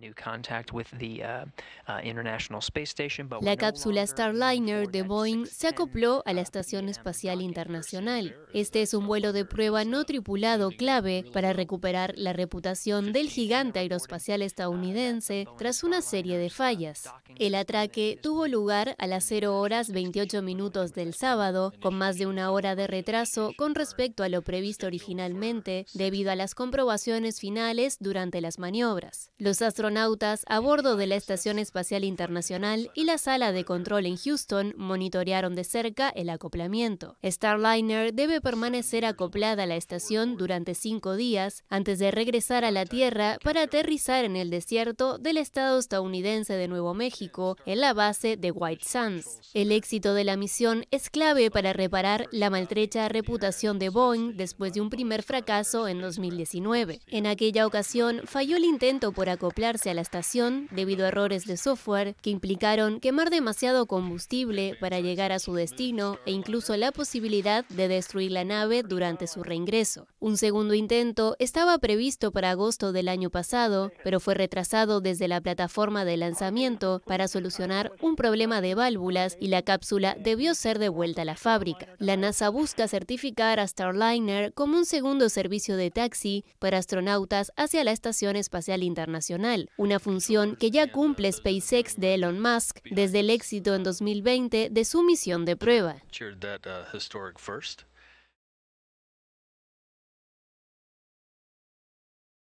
Uh, uh, la cápsula Starliner de Boeing se acopló a la uh, Estación Espacial Internacional. Este es un vuelo de prueba no tripulado clave para recuperar la reputación del gigante aeroespacial estadounidense tras una serie de fallas. El atraque tuvo lugar a las 0 horas 28 minutos del sábado, con más de una hora de retraso con respecto a lo previsto originalmente, debido a las comprobaciones finales durante las maniobras. Los astronautas a bordo de la Estación Espacial Internacional y la sala de control en Houston monitorearon de cerca el acoplamiento. Starliner debe permanecer acoplada a la estación durante cinco días antes de regresar a la Tierra para aterrizar en el desierto del estado estadounidense de Nuevo México en la base de White Sands. El éxito de la misión es clave para reparar la maltrecha reputación de Boeing después de un primer fracaso en 2019. En aquella ocasión falló el intento por acoplarse a la estación debido a errores de software que implicaron quemar demasiado combustible para llegar a su destino e incluso la posibilidad de destruir la nave durante su reingreso. Un segundo intento estaba previsto para agosto del año pasado, pero fue retrasado desde la plataforma de lanzamiento para para solucionar un problema de válvulas y la cápsula debió ser devuelta a la fábrica. La NASA busca certificar a Starliner como un segundo servicio de taxi para astronautas hacia la Estación Espacial Internacional, una función que ya cumple SpaceX de Elon Musk desde el éxito en 2020 de su misión de prueba.